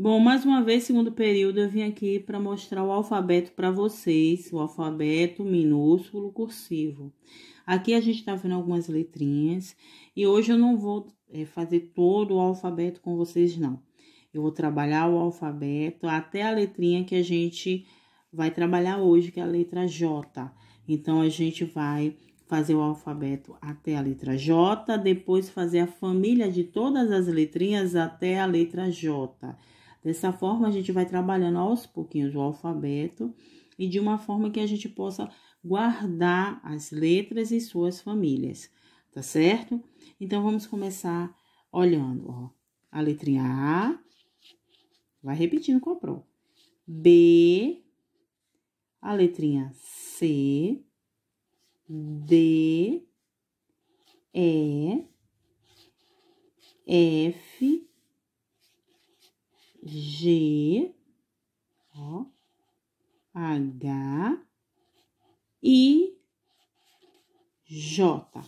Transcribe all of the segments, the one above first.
Bom, mais uma vez, segundo período, eu vim aqui para mostrar o alfabeto para vocês, o alfabeto minúsculo cursivo. Aqui a gente está vendo algumas letrinhas e hoje eu não vou é, fazer todo o alfabeto com vocês, não. Eu vou trabalhar o alfabeto até a letrinha que a gente vai trabalhar hoje, que é a letra J. Então, a gente vai fazer o alfabeto até a letra J, depois fazer a família de todas as letrinhas até a letra J. Dessa forma, a gente vai trabalhando aos pouquinhos o alfabeto e de uma forma que a gente possa guardar as letras e suas famílias, tá certo? Então, vamos começar olhando, ó, a letrinha A, vai repetindo com a pro, B, a letrinha C, D, E, F, G, ó, H, I, J.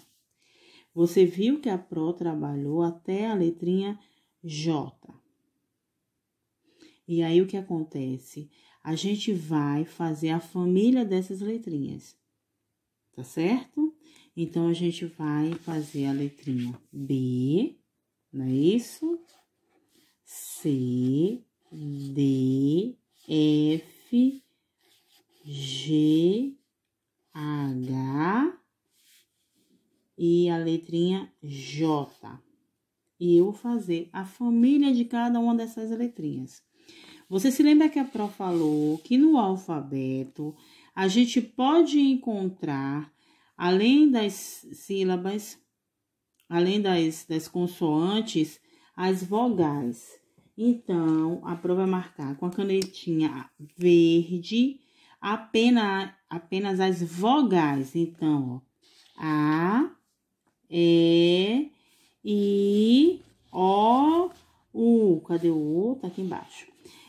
Você viu que a Pro trabalhou até a letrinha J. E aí o que acontece? A gente vai fazer a família dessas letrinhas, tá certo? Então, a gente vai fazer a letrinha B, não é isso? C, D, F, G, H e a letrinha J. E eu vou fazer a família de cada uma dessas letrinhas. Você se lembra que a Pro falou que no alfabeto a gente pode encontrar, além das sílabas, além das, das consoantes, as vogais. Então, a prova é marcar com a canetinha verde apenas, apenas as vogais. Então, ó, A, E, I, O, U. Cadê o U? Tá aqui embaixo.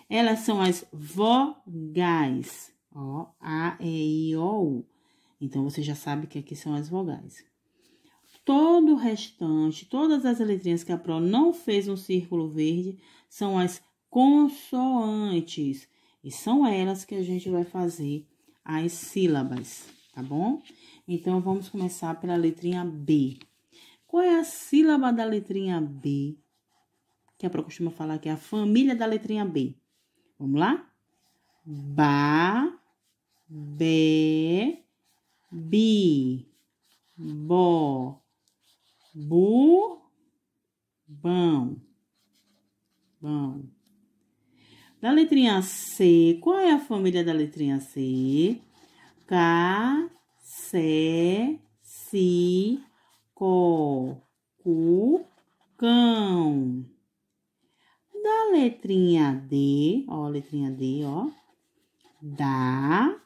Elas são as vogais. Ó, A, E, I, O, U. Então, você já sabe que aqui são as vogais. Todo o restante, todas as letrinhas que a Pro não fez um círculo verde, são as consoantes. E são elas que a gente vai fazer as sílabas, tá bom? Então, vamos começar pela letrinha B. Qual é a sílaba da letrinha B? Que a Pro costuma falar que é a família da letrinha B. Vamos lá? Ba, be, bi. letrinha C, qual é a família da letrinha C? K, C, Si, Co, Cu, Cão. Da letrinha D, ó, letrinha D, ó. Da,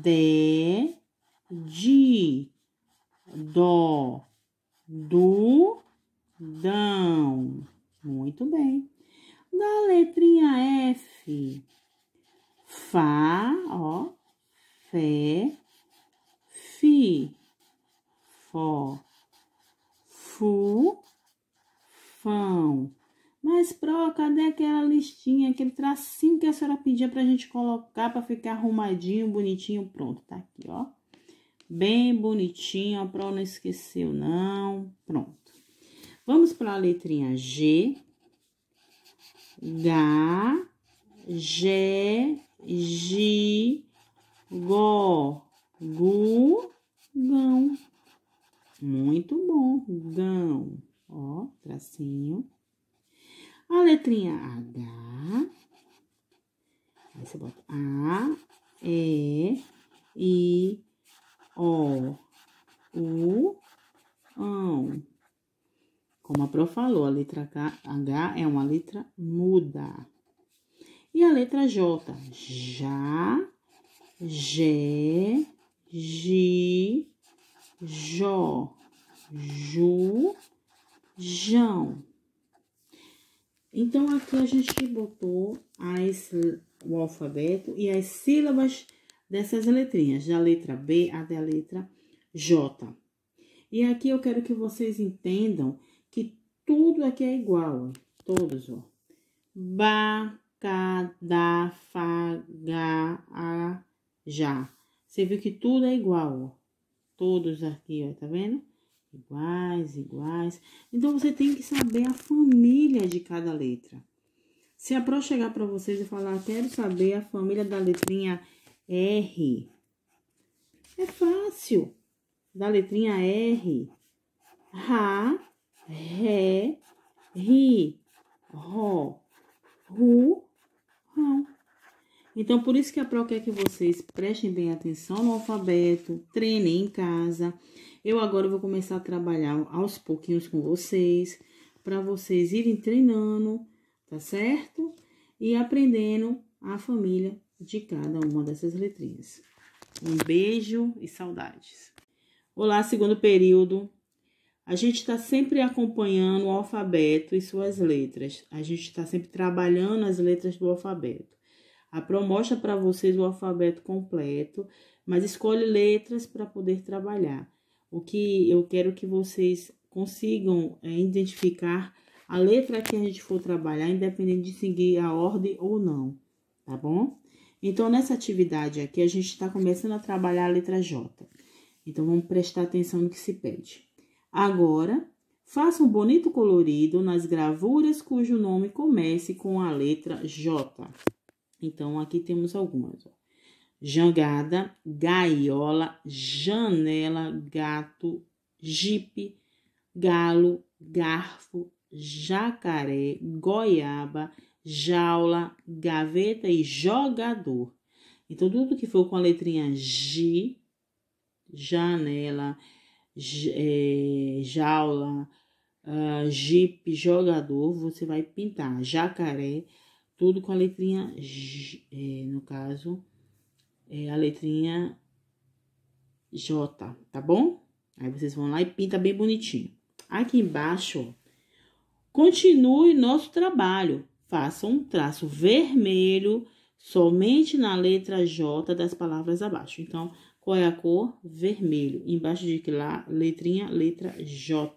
de, di, dó, do, dão. Muito bem. Da letrinha F, F. Fá, ó, fé, fi, fó, fu, fão. Mas, Pro, cadê aquela listinha, aquele tracinho que a senhora pedia pra gente colocar pra ficar arrumadinho, bonitinho, pronto? Tá aqui, ó. Bem bonitinho, a Pro não esqueceu, não. Pronto. Vamos pra letrinha G. Gá G, G, Go, Gu, Gão. Muito bom, Gão. Ó, tracinho. A letrinha H. Aí você bota A, E, I, O, U, ão. Como a Pro falou, a letra H é uma letra muda. E a letra J, já, G, G, Jó, Ju, Jão. Então, aqui a gente botou as, o alfabeto e as sílabas dessas letrinhas, da letra B até a letra J. E aqui eu quero que vocês entendam que tudo aqui é igual, todos, ó. Ba, já Você viu que tudo é igual, ó. Todos aqui, ó, tá vendo? Iguais, iguais. Então, você tem que saber a família de cada letra. Se a Pro chegar para vocês e falar, quero saber a família da letrinha R. É fácil. Da letrinha R. Ra, Ré, Ri, Ró, Ru, não. Então, por isso que a PRO quer é que vocês prestem bem atenção no alfabeto, treinem em casa. Eu agora vou começar a trabalhar aos pouquinhos com vocês, para vocês irem treinando, tá certo? E aprendendo a família de cada uma dessas letrinhas. Um beijo e saudades. Olá, segundo período. A gente está sempre acompanhando o alfabeto e suas letras. A gente está sempre trabalhando as letras do alfabeto. A Pro mostra para vocês o alfabeto completo, mas escolhe letras para poder trabalhar. O que eu quero que vocês consigam é identificar a letra que a gente for trabalhar, independente de seguir a ordem ou não, tá bom? Então, nessa atividade aqui, a gente está começando a trabalhar a letra J. Então, vamos prestar atenção no que se pede. Agora, faça um bonito colorido nas gravuras cujo nome comece com a letra J. Então, aqui temos algumas. Ó. Jangada, gaiola, janela, gato, jipe, galo, garfo, jacaré, goiaba, jaula, gaveta e jogador. Então, tudo que for com a letrinha J, janela, é, jaula, uh, jipe, jogador, você vai pintar jacaré, tudo com a letrinha, é, no caso, é a letrinha J, tá bom? Aí vocês vão lá e pinta bem bonitinho. Aqui embaixo, continue nosso trabalho. Faça um traço vermelho somente na letra J das palavras abaixo. Então, qual é a cor? Vermelho. Embaixo de que lá, letrinha, letra J.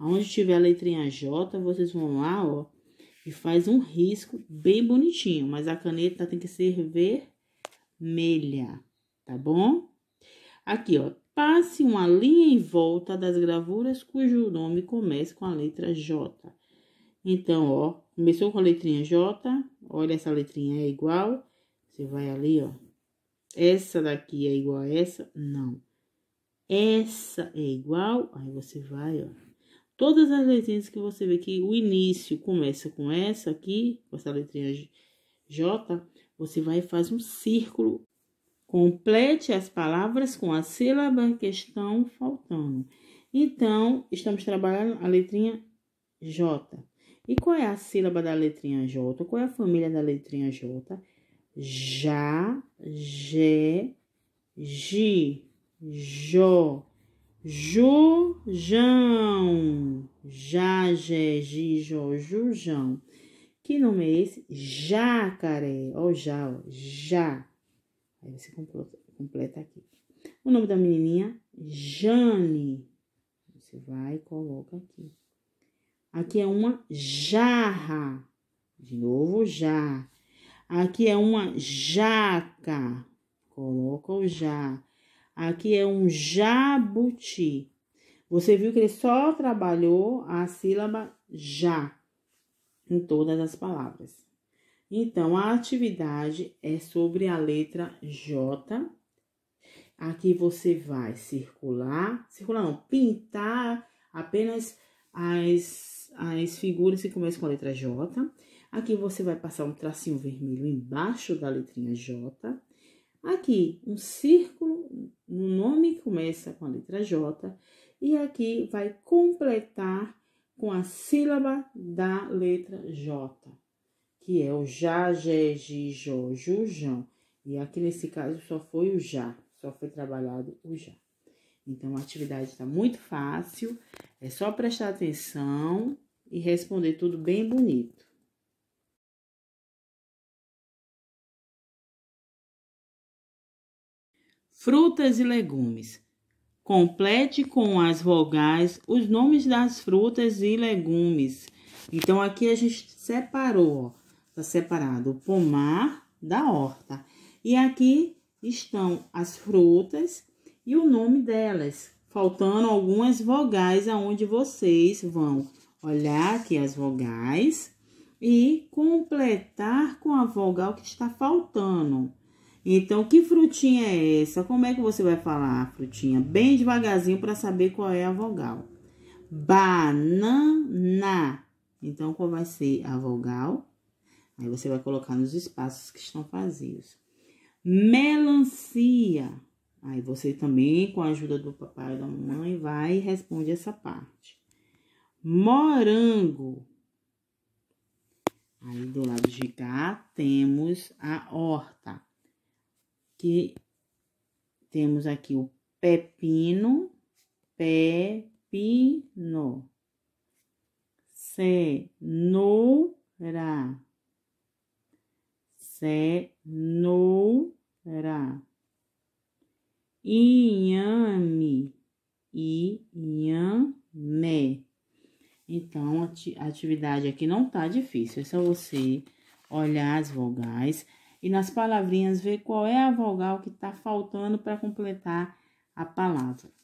Onde tiver a letrinha J, vocês vão lá, ó, e faz um risco bem bonitinho, mas a caneta tem que ser vermelha, tá bom? Aqui, ó, passe uma linha em volta das gravuras cujo nome comece com a letra J. Então, ó, começou com a letrinha J, olha essa letrinha é igual, você vai ali, ó. Essa daqui é igual a essa? Não. Essa é igual, aí você vai, ó. Todas as letrinhas que você vê que o início começa com essa aqui, com essa letrinha J, você vai e faz um círculo. Complete as palavras com a sílaba que estão faltando. Então, estamos trabalhando a letrinha J. E qual é a sílaba da letrinha J? Qual é a família da letrinha J? Já, G, G, Jó, Ju, Jão. Já, Gé, Gi, Jó, Jão. Que nome é esse? Jacaré. Ó, já, ó. Já. Aí você completa aqui. O nome da menininha? Jane. Você vai e coloca aqui. Aqui é uma jarra. De novo, já. Aqui é uma jaca. Coloca o já. Aqui é um jabuti. Você viu que ele só trabalhou a sílaba já em todas as palavras. Então, a atividade é sobre a letra J. Aqui você vai circular, circular não, pintar apenas as nariz, figura-se começa com a letra J. Aqui você vai passar um tracinho vermelho embaixo da letrinha J. Aqui, um círculo no nome começa com a letra J. E aqui vai completar com a sílaba da letra J, que é o já, je, ji, jo, ju, jão. E aqui nesse caso só foi o já, só foi trabalhado o já. Então a atividade está muito fácil, é só prestar atenção e responder tudo bem bonito. Frutas e legumes. Complete com as vogais os nomes das frutas e legumes. Então, aqui a gente separou, ó, tá separado o pomar da horta. E aqui estão as frutas e o nome delas, faltando algumas vogais aonde vocês vão olhar aqui as vogais e completar com a vogal que está faltando. Então, que frutinha é essa? Como é que você vai falar a frutinha? Bem devagarzinho para saber qual é a vogal. Banana. Então, qual vai ser a vogal? Aí você vai colocar nos espaços que estão vazios. Melancia. Aí você também, com a ajuda do papai e da mamãe, vai e responde essa parte morango. Aí do lado de cá temos a horta, que temos aqui o pepino, pepino, cenoura, cenoura, inhame, inhame então, a atividade aqui não tá difícil, é só você olhar as vogais e nas palavrinhas ver qual é a vogal que tá faltando para completar a palavra.